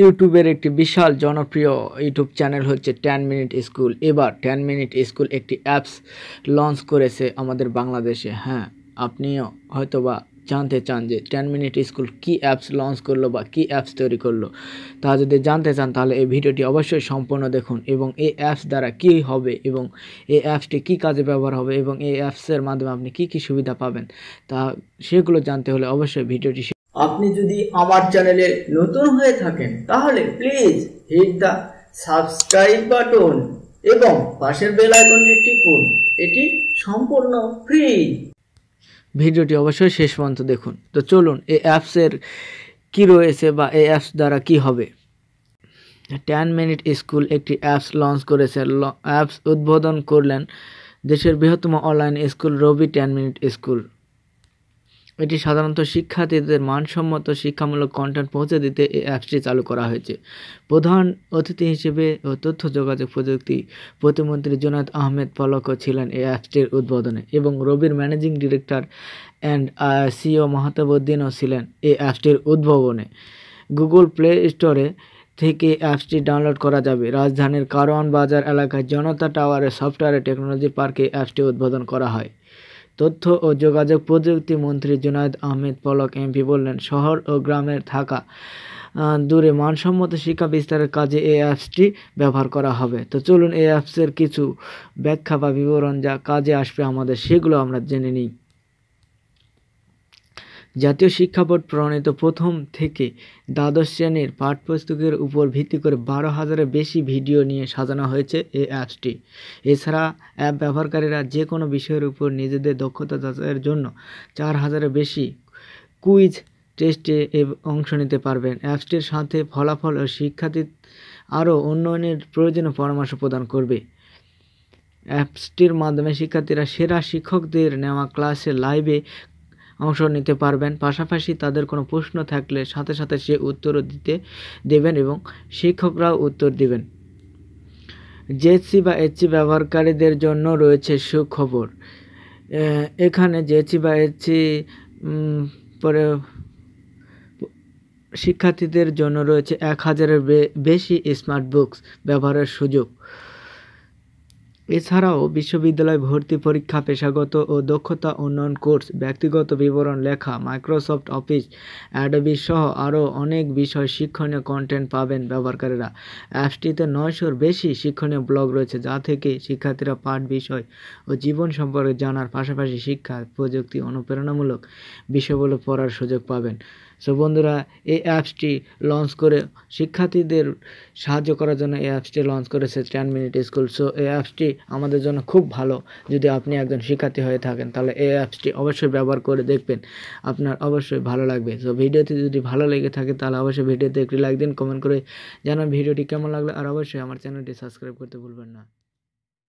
ইউটিউবের একটি বিশাল জনপ্রিয় ইউটিউব চ্যানেল হচ্ছে টেন মিনিট স্কুল এবার টেন মিনিট স্কুল একটি অ্যাপস লঞ্চ করেছে আমাদের বাংলাদেশে হ্যাঁ আপনিও হয়তোবা জানতে চান যে টেন মিনিট স্কুল কি অ্যাপস লঞ্চ করলো বা কি অ্যাপস তৈরি করলো তা যদি জানতে চান তাহলে এই ভিডিওটি অবশ্যই সম্পূর্ণ দেখুন এবং এই অ্যাপস দ্বারা কি হবে এবং এই অ্যাপসটি কি কাজে ব্যবহার হবে এবং এই অ্যাপসের মাধ্যমে আপনি কি কি সুবিধা পাবেন তা সেগুলো জানতে হলে অবশ্যই ভিডিওটি আপনি যদি আমার চ্যানেলে নতুন হয়ে থাকেন তাহলে please hit the subscribe button এবং পাশের বেল আইকনটি টিপুন এটি সম্পূর্ণ ফ্রি ভিডিওটি অবশ্যই শেষ পর্যন্ত দেখুন তো চলুন এই অ্যাপসের কি রয়েছে বা এই অ্যাপস দ্বারা কি হবে টেন মিনিট স্কুল একটি অ্যাপস লঞ্চ করেছে অ্যাপস উদ্বোধন করলেন দেশের বৃহত্তম online school Robi ten minute school এটি সাধারণত শিক্ষার্থীদের মানসম্মত শিক্ষামূলক কন্টেন্ট পৌঁছে দিতে এই অ্যাপসটি চালু করা হয়েছে প্রধান অতিথি হিসেবে ও তথ্য যোগাযোগ প্রযুক্তি প্রতিমন্ত্রী জোনাদ আহমেদ পলকও ছিলেন এই অ্যাপসটির উদ্বোধনে এবং রবির ম্যানেজিং ডিরেক্টর অ্যান্ড সিও মাহতাবুদ্দিনও ছিলেন এই অ্যাপসটির উদ্ভাবনে গুগল প্লে স্টোরে থেকে অ্যাপসটি ডাউনলোড করা যাবে রাজধানীর কারওয়ান বাজার এলাকায় জনতা টাওয়ারে সফটওয়্যার টেকনোলজি পার্কে অ্যাপসটি উদ্বোধন করা হয় তথ্য ও যোগাযোগ প্রযুক্তি মন্ত্রী জুনায়দ আহমেদ পলক এমপি বললেন শহর ও গ্রামের থাকা দূরে মানসম্মত শিক্ষা বিস্তারের কাজে এই অ্যাপসটি ব্যবহার করা হবে তো চলুন এই অ্যাপসের কিছু ব্যাখ্যা বা বিবরণ যা কাজে আসবে আমাদের সেগুলো আমরা জেনে নিই জাতীয় শিক্ষা বোর্ড প্রণীত প্রথম থেকে দ্বাদশ শ্রেণীর পাঠ্যপুস্তকের উপর ভিত্তি করে বারো হাজারের বেশি ভিডিও নিয়ে সাজানো হয়েছে এই অ্যাপসটি এছাড়া অ্যাপ ব্যবহারকারীরা যে কোনো বিষয়ের উপর নিজেদের দক্ষতা যাচাইয়ের জন্য চার হাজারের বেশি কুইজ টেস্টে অংশ নিতে পারবেন অ্যাপসটির সাথে ফলাফল ও শিক্ষার্থী আরও উন্নয়নের প্রয়োজনীয় পরামর্শ প্রদান করবে অ্যাপসটির মাধ্যমে শিক্ষার্থীরা সেরা শিক্ষকদের নেওয়া ক্লাসে লাইভে অংশ নিতে পারবেন পাশাপাশি তাদের কোনো প্রশ্ন থাকলে সাথে সাথে সে উত্তরও দিতে দেবেন এবং শিক্ষকরাও উত্তর দেবেন জেএসসি বা এসসি ব্যবহারকারীদের জন্য রয়েছে সুখবর এখানে জেএসসি বা এসসি পরে শিক্ষার্থীদের জন্য রয়েছে এক হাজারের বেশি স্মার্ট বুকস ব্যবহারের সুযোগ এছাড়াও বিশ্ববিদ্যালয় ভর্তি পরীক্ষা পেশাগত ও দক্ষতা উন্নয়ন কোর্স ব্যক্তিগত বিবরণ লেখা মাইক্রোসফট অফিস অ্যাডবি সহ আরও অনেক বিষয় শিক্ষণীয় কন্টেন্ট পাবেন ব্যবহারকারীরা অ্যাপসটিতে নয়শোর বেশি শিক্ষণীয় ব্লগ রয়েছে যা থেকে শিক্ষার্থীরা পাঠ বিষয় ও জীবন সম্পর্কে জানার পাশাপাশি শিক্ষা প্রযুক্তি অনুপ্রেরণামূলক বিষয়গুলো পড়ার সুযোগ পাবেন সো বন্ধুরা এই অ্যাপসটি লঞ্চ করে শিক্ষার্থীদের সাহায্য করার জন্য এই অ্যাপসটি লঞ্চ করেছে টেন মিনিট স্কুল সো এই অ্যাপসটি আমাদের জন্য খুব ভালো যদি আপনি একজন শিক্ষার্থী হয়ে থাকেন তাহলে এই অ্যাপসটি অবশ্যই ব্যবহার করে দেখবেন আপনার অবশ্যই ভালো লাগবে তো ভিডিওটি যদি ভালো লেগে থাকে তাহলে অবশ্যই ভিডিওতে একটি লাইক দিন কমেন্ট করে জানান ভিডিওটি কেমন লাগলো আর অবশ্যই আমার চ্যানেলটি সাবস্ক্রাইব করতে ভুলবেন না